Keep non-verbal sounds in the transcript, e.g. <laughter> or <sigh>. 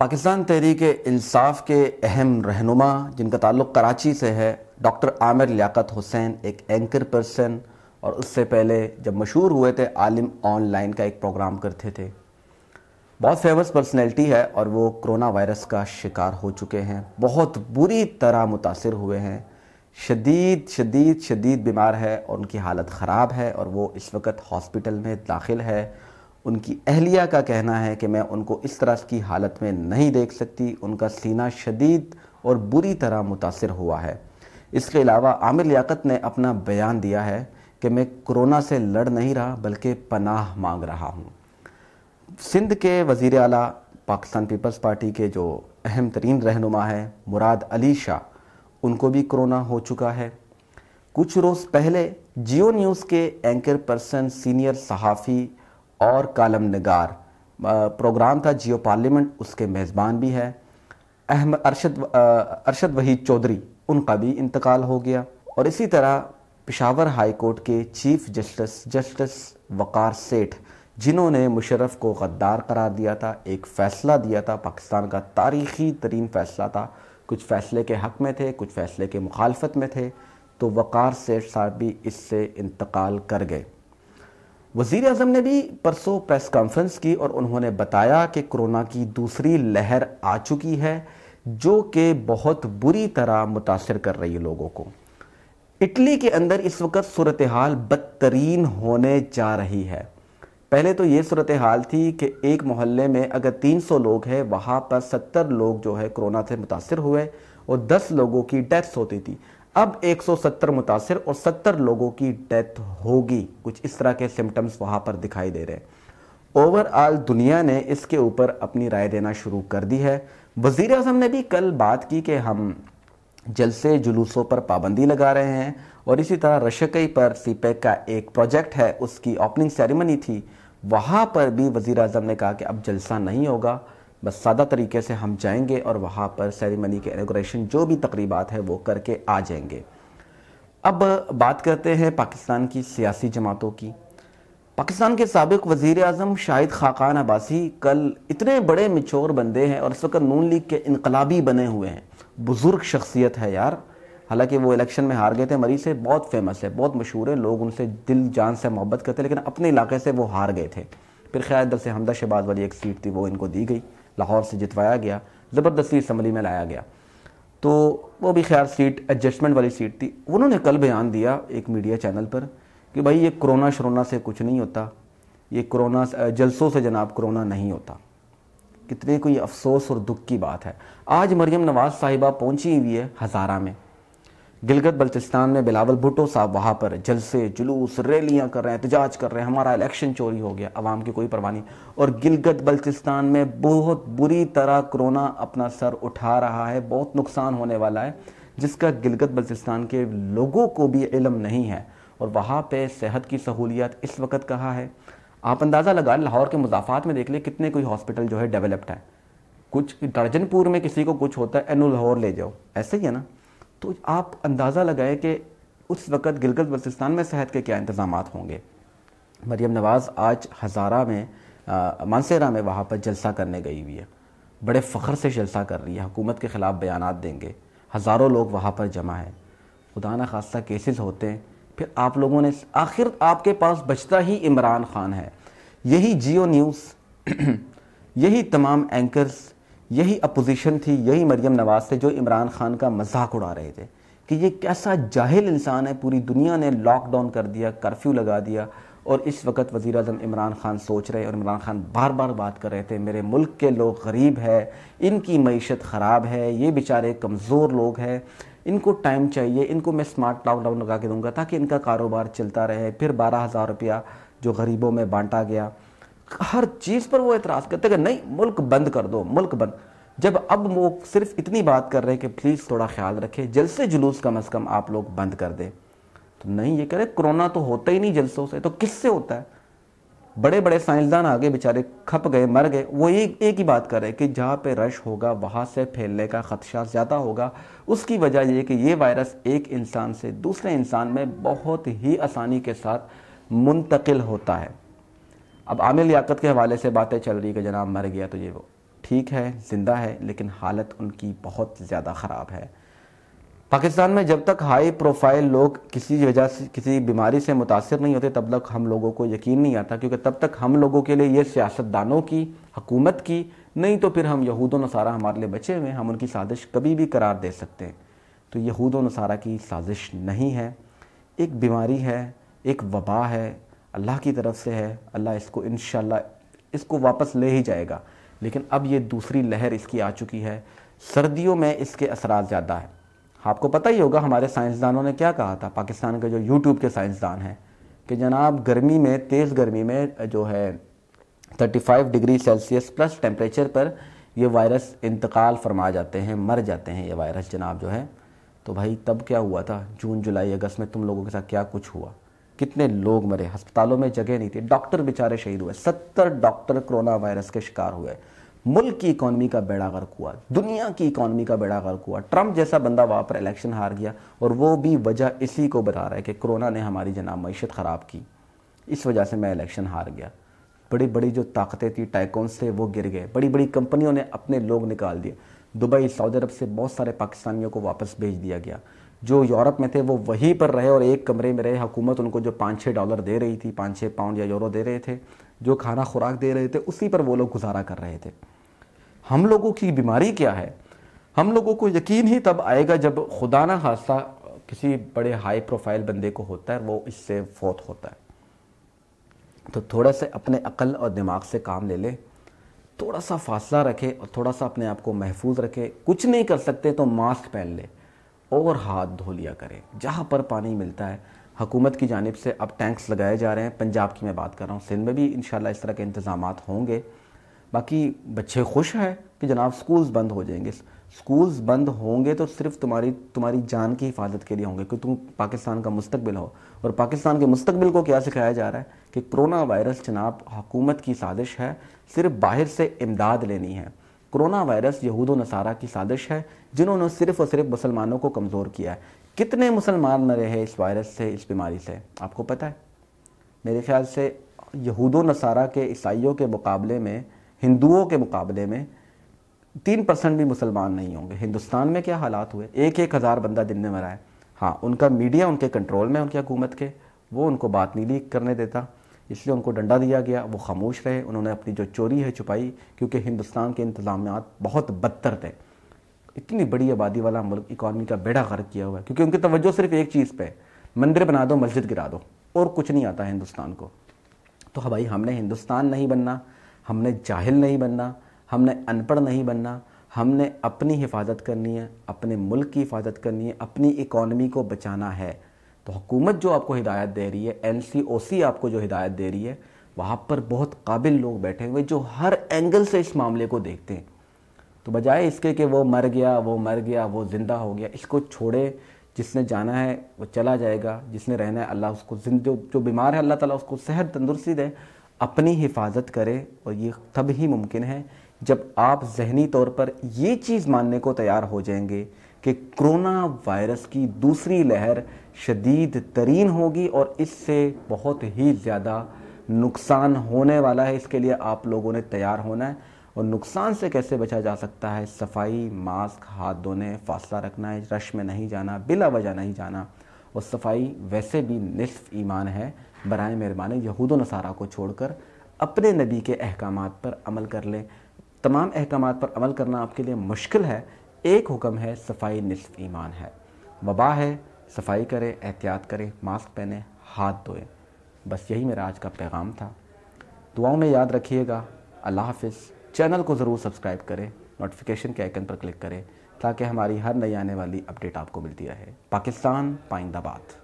पाकिस्तान तहरीक इंसाफ के अहम रहनुमा जिनका ताल्लुक़ कराची से है डॉक्टर आमिर लियाकत हुसैन एक एंकर पर्सन और उससे पहले जब मशहूर हुए थे आलिम ऑनलाइन का एक प्रोग्राम करते थे बहुत फेमस पर्सनैलिटी है और वो कोरोना वायरस का शिकार हो चुके हैं बहुत बुरी तरह मुतासर हुए हैं शदीद शदीद शदीद बीमार है और उनकी हालत ख़राब है और वो इस वक्त हॉस्पिटल में दाखिल है उनकी अहलिया का कहना है कि मैं उनको इस तरह की हालत में नहीं देख सकती उनका सीना शदीद और बुरी तरह मुतासर हुआ है इसके अलावा आमिर लियाकत ने अपना बयान दिया है कि मैं कोरोना से लड़ नहीं रहा बल्कि पनाह मांग रहा हूँ सिंध के वज़ी अला पाकिस्तान पीपल्स पार्टी के जो अहम तरीन रहनुमा है मुराद अली शाह उनको भी कोरोना हो चुका है कुछ रोज़ पहले जियो न्यूज़ के एंकर पर्सन सीनियर सहाफ़ी और कालम नगार प्रोग्राम था जियो पार्लियामेंट उसके मेज़बान भी है अहमद अरशद अरशद वहीद चौधरी उनका भी इंतकाल हो गया और इसी तरह पिशावर हाई कोर्ट के chief justice justice Waqar Seth जिन्होंने मुशरफ को गद्दार करार दिया था एक फ़ैसला दिया था पाकिस्तान का तारीख़ी तरीन फ़ैसला था कुछ फ़ैसले के हक़ में थे कुछ फ़ैसले के मुखालफत में थे तो वक़ार सेठ साहब भी इससे इंतकाल कर गए वजीर अजम ने भी परसों प्रेस कॉन्फ्रेंस की और उन्होंने बताया कि कोरोना की दूसरी लहर आ चुकी है जो कि बहुत बुरी तरह मुतासर कर रही है लोगों को इटली के अंदर इस वक्त सूरत हाल बदतरीन होने जा रही है पहले तो ये सूरत हाल थी कि एक मोहल्ले में अगर 300 लोग हैं वहाँ पर 70 लोग जो है कोरोना से मुतासर हुए और 10 लोगों की डेथ्स होती थी अब 170 मुतासर और 70 लोगों की डेथ होगी कुछ इस तरह के सिम्टम्स वहाँ पर दिखाई दे रहे हैं ओवरऑल दुनिया ने इसके ऊपर अपनी राय देना शुरू कर दी है वज़ी अजम ने भी कल बात की कि हम जलसे जुलूसों पर पाबंदी लगा रहे हैं और इसी तरह रशकई पर सीपैक e का एक प्रोजेक्ट है उसकी ओपनिंग सेरेमनी थी वहाँ पर भी वज़ी अजम ने कहा कि अब जलसा नहीं होगा बस सादा तरीके से हम जाएंगे और वहाँ पर सेरेमनी के इनोग्रेशन जो भी तकरीबात है वो करके आ जाएंगे अब बात करते हैं पाकिस्तान की सियासी जमातों की पाकिस्तान के सबक वज़ी अजम शाहिद खाकान अब्बासी कल इतने बड़े मिचोर बंदे हैं और इस वक्त नून लीग के इनकलाबी बने हुए हैं बुज़ुर्ग शख्सियत है यार हालांकि वो इलेक्शन में हार गए थे मरीज से बहुत फेमस है बहुत मशहूर है लोग उनसे दिल जान से मोहब्बत करते लेकिन अपने इलाके से वो हार गए थे फिर खैर दर से हमदा शहबाज वाली एक सीट थी वो इनको दी गई लाहौर से जितवाया गया ज़बरदस्ती इसम्बली में लाया गया तो वो भी खैर सीट एडजस्टमेंट वाली सीट थी उन्होंने कल बयान दिया एक मीडिया चैनल पर कि भाई ये कोरोना शरोना से कुछ नहीं होता ये कोरोना जलसों से जनाब कोरोना नहीं होता कितने कोई अफसोस और दुख की बात है आज मरियम नवाज़ साहिबा पहुंची हुई है हज़ारा में गिलगत बल्तिस्तान में बिलावल भुटो साहब वहाँ पर जलसे जुलूस रैलियाँ कर रहे हैं एहतजाज कर रहे हैं हमारा इलेक्शन चोरी हो गया अवाम की कोई परवाह नहीं और गिलगत बल्तिस्तान में बहुत बुरी तरह कोरोना अपना सर उठा रहा है बहुत नुकसान होने वाला है जिसका गिलगत बल्तिस्तान के लोगों को भी इलम नहीं है और वहाँ पर सेहत की सहूलियत इस वक्त कहाँ है आप अंदाज़ा लगा लाहौर के मुजाफात में देख लें कितने कोई हॉस्पिटल जो है डेवलप्ड है कुछ दर्जनपुर में किसी को कुछ होता है एनू लाहौर ले जाओ ऐसे ही है ना तो आप अंदाज़ा लगाए कि उस वक़्त गिलगत बल्तिस्तान में सेहत के क्या इंतज़ाम होंगे मरीम नवाज़ आज हज़ारा में मानसेरा में वहाँ पर जलसा करने गई हुई है बड़े फ़ख्र से जलसा कर रही है हुकूमत के ख़िलाफ़ बयान देंगे हज़ारों लोग वहाँ पर जमा हैं खुदा न खासा केसेस होते हैं फिर आप लोगों ने आखिर आपके पास बचता ही इमरान खान है यही जियो न्यूज़ <clears throat> यही तमाम एंकर्स यही अपोजिशन थी यही मरियम नवाज थे जो इमरान खान का मजाक उड़ा रहे थे कि ये कैसा जाहिल इंसान है पूरी दुनिया ने लॉकडाउन कर दिया कर्फ्यू लगा दिया और इस वक्त वज़ी अजम इमरान खान सोच रहे और इमरान खान बार बार बात कर रहे थे मेरे मुल्क के लोग गरीब है इनकी मीशत ख़राब है ये बेचारे कमज़ोर लोग हैं इनको टाइम चाहिए इनको मैं स्मार्ट लॉकडाउन लगा के दूंगा ताकि इनका कारोबार चलता रहे फिर बारह हज़ार रुपया जो गरीबों में बांटा गया हर चीज़ पर वो एतराज़ करते हैं कि नहीं मुल्क बंद कर दो मुल्क बंद जब अब वो सिर्फ इतनी बात कर रहे हैं कि प्लीज़ थोड़ा ख्याल रखें जलसे जुलूस कम अज़ कम आप लोग बंद कर दें तो नहीं ये कह रहे कोरोना तो होता ही नहीं जलसों से तो किससे होता है बड़े बड़े साइंसदान आगे बेचारे खप गए मर गए वो एक एक ही बात कर रहे हैं कि जहाँ पे रश होगा वहाँ से फैलने का ख़दशा ज़्यादा होगा उसकी वजह ये कि ये वायरस एक इंसान से दूसरे इंसान में बहुत ही आसानी के साथ मुंतकिल होता है अब आमिर लियाकत के हवाले से बातें चल रही कि जनाब मर गया तो ये वो ठीक है ज़िंदा है लेकिन हालत उनकी बहुत ज़्यादा ख़राब है पाकिस्तान में जब तक हाई प्रोफाइल लोग किसी वजह से किसी बीमारी से मुतासर नहीं होते तब तक हम लोगों को यकीन नहीं आता क्योंकि तब तक हम लोगों के लिए ये सियासतदानों की हकूमत की नहीं तो फिर हम यहूद नसारा हमारे लिए बचे हुए हम उनकी साजिश कभी भी करार दे सकते हैं तो यहूद नसारा की साजिश नहीं है एक बीमारी है एक वबा है अल्लाह की तरफ से है अल्लाह इसको इन इसको वापस ले ही जाएगा लेकिन अब ये दूसरी लहर इसकी आ चुकी है सर्दियों में इसके असरा ज़्यादा है आपको पता ही होगा हमारे साइंसदानों ने क्या कहा था पाकिस्तान के जो यूट्यूब के साइंसदान हैं कि जनाब गर्मी में तेज़ गर्मी में जो है 35 डिग्री सेल्सियस प्लस टेम्परेचर पर ये वायरस इंतकाल फरमा जाते हैं मर जाते हैं ये वायरस जनाब जो है तो भाई तब क्या हुआ था जून जुलाई अगस्त में तुम लोगों के साथ क्या कुछ हुआ कितने लोग मरे अस्पतालों में जगह नहीं थी डॉक्टर बेचारे शहीद हुए सत्तर डॉक्टर कोरोना वायरस के शिकार हुए मुल्क की इकॉनमी का बेड़ा गर्क हुआ दुनिया की इकॉनमी का बेड़ा गर्क हुआ ट्रंप जैसा बंदा वहाँ पर इलेक्शन हार गया और वो भी वजह इसी को बता रहा है कि कोरोना ने हमारी जनाब मीशत ख़राब की इस वजह से मैं इलेक्शन हार गया बड़ी बड़ी जो ताकतें थी टाइकोन्स थे वो गिर गए बड़ी बड़ी कंपनियों ने अपने लोग निकाल दिए दुबई सऊदी अरब से बहुत सारे पाकिस्तानियों को वापस भेज दिया गया जो यूरोप में थे वो वहीं पर रहे और एक कमरे में रहे हुकूमत उनको जो पाँच छः डॉलर दे रही थी पाँच छः पाउंड या यूरो दे रहे थे जो खाना खुराक दे रहे थे उसी पर वो लोग गुजारा कर रहे थे हम लोगों की बीमारी क्या है हम लोगों को यकीन ही तब आएगा जब खुदा ना खासा किसी बड़े हाई प्रोफाइल बंदे को होता है वो इससे फौत होता है तो थोड़ा सा अपने अकल और दिमाग से काम ले लें थोड़ा सा फासला रखें और थोड़ा सा अपने आप को महफूज रखें कुछ नहीं कर सकते तो मास्क पहन लें और हाथ धो लिया करें जहाँ पर पानी मिलता है हकूमत की जानब से अब टैंक्स लगाए जा रहे हैं पंजाब की मैं बात कर रहा हूँ सिंध में भी इन इस तरह के इंतज़ाम होंगे बाकी बच्चे खुश हैं कि जनाब स्कूल्स बंद हो जाएंगे स्कूल्स बंद होंगे तो सिर्फ तुम्हारी तुम्हारी जान की हिफाजत के लिए होंगे क्योंकि तुम पाकिस्तान का मुस्तबिल हो और पाकिस्तान के मुस्तबिल को क्या सिखाया जा रहा है कि कोरोना वायरस जनाब हुकूमत की साजिश है सिर्फ बाहर से इमदाद लेनी है कोरोना वायरस यहूद नसारा की साजिश है जिन्होंने सिर्फ और सिर्फ मुसलमानों को कमज़ोर किया है कितने मुसलमान मरे हैं इस वायरस से इस बीमारी से आपको पता है मेरे ख्याल से यहूद नसारा के ईसाइयों के मुकाबले में हिंदुओं के मुकाबले में तीन परसेंट भी मुसलमान नहीं होंगे हिंदुस्तान में क्या हालात हुए एक एक हज़ार बंदा दिन में मरा है हाँ उनका मीडिया उनके कंट्रोल में उनकी हुकूमत के वो उनको बात नहीं लीक करने देता इसलिए उनको डंडा दिया गया वो खामोश रहे उन्होंने अपनी जो चोरी है छुपाई क्योंकि हिंदुस्तान के इंतज़ाम बहुत बदतर थे इतनी बड़ी आबादी वाला मुल्क इकॉनमी का बेड़ा गर्क किया हुआ है क्योंकि उनकी तवज्जो सिर्फ एक चीज़ पे मंदिर बना दो मस्जिद गिरा दो और कुछ नहीं आता है हिंदुस्तान को तो हाँ भाई हमने हिंदुस्तान नहीं बनना हमने जाहिल नहीं बनना हमने अनपढ़ नहीं बनना हमने अपनी हिफाजत करनी है अपने मुल्क की हिफाजत करनी है अपनी इकॉनमी को बचाना है तो हुकूमत जो आपको हिदायत दे रही है एन आपको जो हिदायत दे रही है वहाँ पर बहुत काबिल लोग बैठे हुए जो हर एंगल से इस मामले को देखते हैं तो बजाय इसके कि वो मर गया वो मर गया वो ज़िंदा हो गया इसको छोड़े जिसने जाना है वो चला जाएगा जिसने रहना है अल्लाह उसको जो जो बीमार है अल्लाह ताला उसको सेहत तंदुरुस्ती दे अपनी हिफाजत करे और ये तब ही मुमकिन है जब आप जहनी तौर पर ये चीज़ मानने को तैयार हो जाएंगे कि कोरोना वायरस की दूसरी लहर शदीद तरीन होगी और इससे बहुत ही ज़्यादा नुकसान होने वाला है इसके लिए आप लोगों ने तैयार होना है और नुकसान से कैसे बचा जा सकता है सफाई मास्क हाथ धोने फासला रखना है रश में नहीं जाना बिला वजह नहीं जाना और सफाई वैसे भी निसफ ईमान है बरए मेहरबान यहूद नसारा को छोड़कर अपने नबी के अहकाम पर अमल कर लें तमाम अहकाम पर अमल करना आपके लिए मुश्किल है एक हुक्म है सफाई निसफ ईमान है वबा है सफाई करें एहतियात करें मास्क पहने हाथ धोएं बस यही मेरा आज का पैगाम था दुआओं में याद रखिएगा अल्लाह हाफिज़ चैनल को ज़रूर सब्सक्राइब करें नोटिफिकेशन के आइकन पर क्लिक करें ताकि हमारी हर नई आने वाली अपडेट आपको मिलती रहे पाकिस्तान पाइंदाबाद